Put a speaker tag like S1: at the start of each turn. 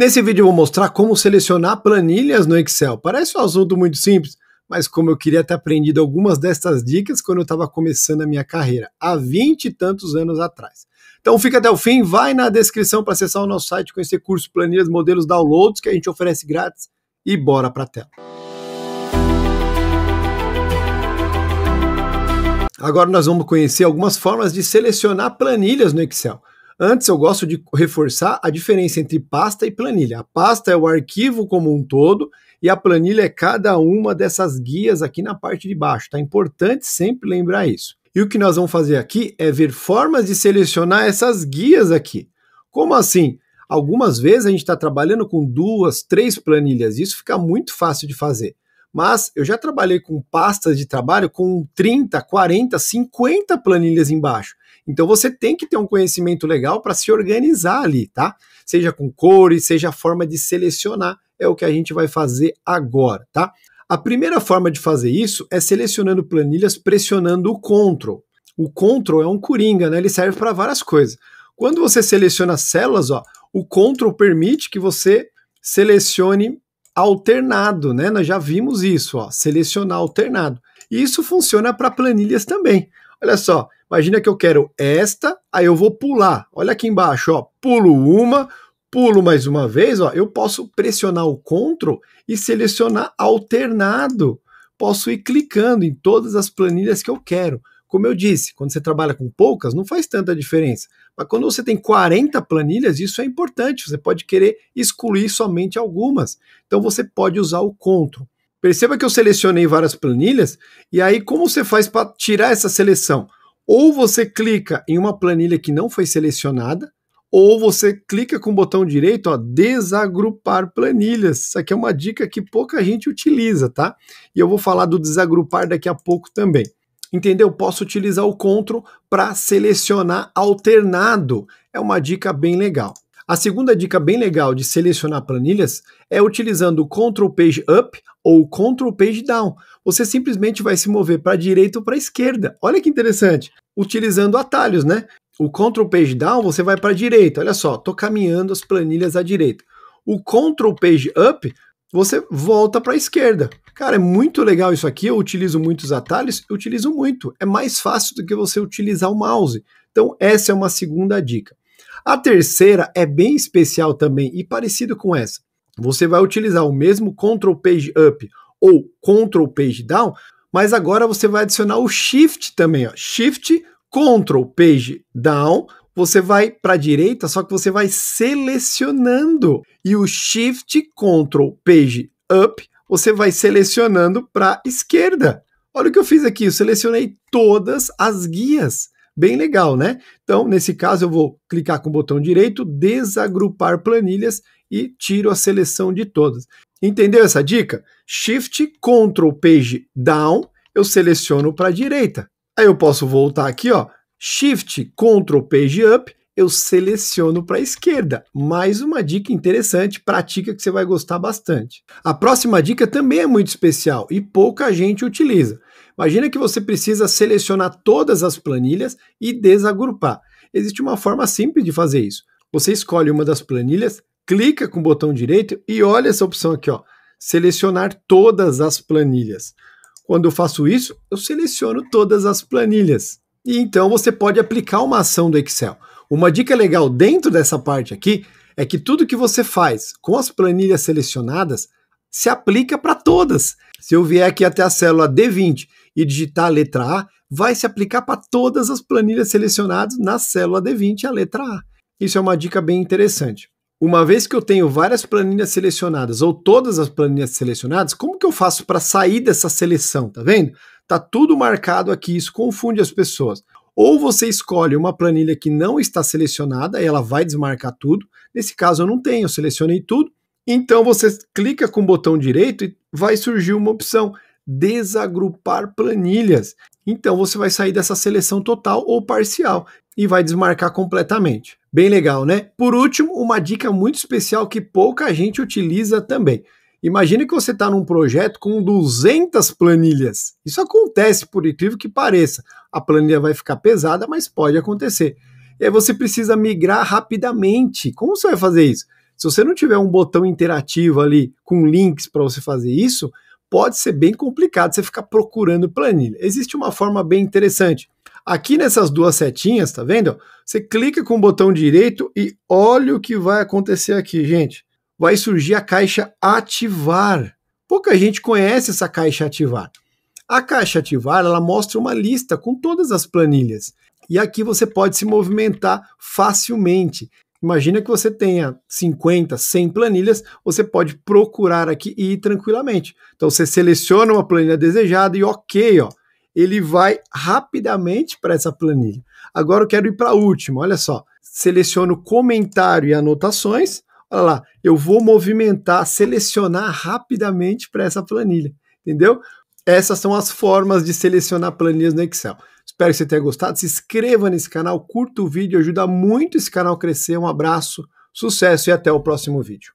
S1: Nesse vídeo eu vou mostrar como selecionar planilhas no Excel. Parece um assunto muito simples, mas como eu queria ter aprendido algumas destas dicas quando eu estava começando a minha carreira, há vinte e tantos anos atrás. Então fica até o fim, vai na descrição para acessar o nosso site, conhecer cursos, planilhas, modelos, downloads que a gente oferece grátis e bora para a tela. Agora nós vamos conhecer algumas formas de selecionar planilhas no Excel. Antes, eu gosto de reforçar a diferença entre pasta e planilha. A pasta é o arquivo como um todo e a planilha é cada uma dessas guias aqui na parte de baixo. Tá importante sempre lembrar isso. E o que nós vamos fazer aqui é ver formas de selecionar essas guias aqui. Como assim? Algumas vezes a gente está trabalhando com duas, três planilhas. Isso fica muito fácil de fazer mas eu já trabalhei com pastas de trabalho com 30, 40, 50 planilhas embaixo. Então você tem que ter um conhecimento legal para se organizar ali, tá? Seja com cores, seja a forma de selecionar, é o que a gente vai fazer agora, tá? A primeira forma de fazer isso é selecionando planilhas pressionando o Ctrl. O Ctrl é um coringa, né? Ele serve para várias coisas. Quando você seleciona células, ó, o Ctrl permite que você selecione alternado, né? Nós já vimos isso, ó, selecionar alternado. E isso funciona para planilhas também. Olha só, imagina que eu quero esta, aí eu vou pular. Olha aqui embaixo, ó, pulo uma, pulo mais uma vez, ó, eu posso pressionar o Ctrl e selecionar alternado. Posso ir clicando em todas as planilhas que eu quero. Como eu disse, quando você trabalha com poucas, não faz tanta diferença. Mas quando você tem 40 planilhas, isso é importante. Você pode querer excluir somente algumas. Então você pode usar o Ctrl. Perceba que eu selecionei várias planilhas, e aí como você faz para tirar essa seleção? Ou você clica em uma planilha que não foi selecionada, ou você clica com o botão direito, ó, desagrupar planilhas. Isso aqui é uma dica que pouca gente utiliza, tá? E eu vou falar do desagrupar daqui a pouco também entendeu? Posso utilizar o CTRL para selecionar alternado. É uma dica bem legal. A segunda dica bem legal de selecionar planilhas é utilizando o Ctrl Page Up ou Ctrl Page Down. Você simplesmente vai se mover para a direita ou para a esquerda. Olha que interessante. Utilizando atalhos, né? O Ctrl Page Down você vai para a direita. Olha só, estou caminhando as planilhas à direita. O Ctrl Page Up você volta para a esquerda. Cara, é muito legal isso aqui. Eu utilizo muitos atalhos, eu utilizo muito. É mais fácil do que você utilizar o mouse. Então, essa é uma segunda dica. A terceira é bem especial também e parecido com essa. Você vai utilizar o mesmo Control Page Up ou Control Page Down, mas agora você vai adicionar o Shift também, ó. Shift Control Page Down. Você vai para a direita, só que você vai selecionando. E o Shift Control Page Up você vai selecionando para esquerda. Olha o que eu fiz aqui, eu selecionei todas as guias. Bem legal, né? Então, nesse caso, eu vou clicar com o botão direito, desagrupar planilhas e tiro a seleção de todas. Entendeu essa dica? Shift Ctrl Page Down, eu seleciono para a direita. Aí eu posso voltar aqui, ó, Shift Ctrl Page Up eu seleciono para a esquerda. Mais uma dica interessante, prática que você vai gostar bastante. A próxima dica também é muito especial e pouca gente utiliza. Imagina que você precisa selecionar todas as planilhas e desagrupar. Existe uma forma simples de fazer isso. Você escolhe uma das planilhas, clica com o botão direito e olha essa opção aqui, ó, selecionar todas as planilhas. Quando eu faço isso, eu seleciono todas as planilhas. E então você pode aplicar uma ação do Excel. Uma dica legal dentro dessa parte aqui é que tudo que você faz com as planilhas selecionadas se aplica para todas. Se eu vier aqui até a célula D20 e digitar a letra A, vai se aplicar para todas as planilhas selecionadas na célula D20, a letra A. Isso é uma dica bem interessante. Uma vez que eu tenho várias planilhas selecionadas ou todas as planilhas selecionadas, como que eu faço para sair dessa seleção, tá vendo? Tá tudo marcado aqui, isso confunde as pessoas. Ou você escolhe uma planilha que não está selecionada, e ela vai desmarcar tudo. Nesse caso eu não tenho, eu selecionei tudo. Então você clica com o botão direito e vai surgir uma opção desagrupar planilhas. Então você vai sair dessa seleção total ou parcial e vai desmarcar completamente. Bem legal, né? Por último, uma dica muito especial que pouca gente utiliza também. Imagina que você está num projeto com 200 planilhas. Isso acontece, por incrível que pareça. A planilha vai ficar pesada, mas pode acontecer. E aí você precisa migrar rapidamente. Como você vai fazer isso? Se você não tiver um botão interativo ali com links para você fazer isso, pode ser bem complicado você ficar procurando planilha. Existe uma forma bem interessante. Aqui nessas duas setinhas, tá vendo? Você clica com o botão direito e olha o que vai acontecer aqui, gente vai surgir a caixa ativar. Pouca gente conhece essa caixa ativar. A caixa ativar, ela mostra uma lista com todas as planilhas. E aqui você pode se movimentar facilmente. Imagina que você tenha 50, 100 planilhas, você pode procurar aqui e ir tranquilamente. Então você seleciona uma planilha desejada e OK, ó, ele vai rapidamente para essa planilha. Agora eu quero ir para a última, olha só. Seleciono comentário e anotações, olha lá, eu vou movimentar, selecionar rapidamente para essa planilha, entendeu? Essas são as formas de selecionar planilhas no Excel. Espero que você tenha gostado. Se inscreva nesse canal, curta o vídeo, ajuda muito esse canal a crescer. Um abraço, sucesso e até o próximo vídeo.